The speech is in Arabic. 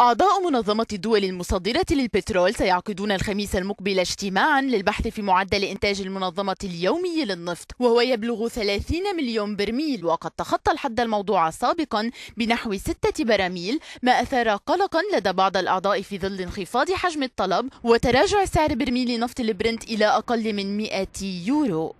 أعضاء منظمة الدول المصدرة للبترول سيعقدون الخميس المقبل اجتماعا للبحث في معدل إنتاج المنظمة اليومي للنفط وهو يبلغ 30 مليون برميل وقد تخطى الحد الموضوع سابقا بنحو 6 براميل ما أثار قلقا لدى بعض الأعضاء في ظل انخفاض حجم الطلب وتراجع سعر برميل نفط البرنت إلى أقل من 100 يورو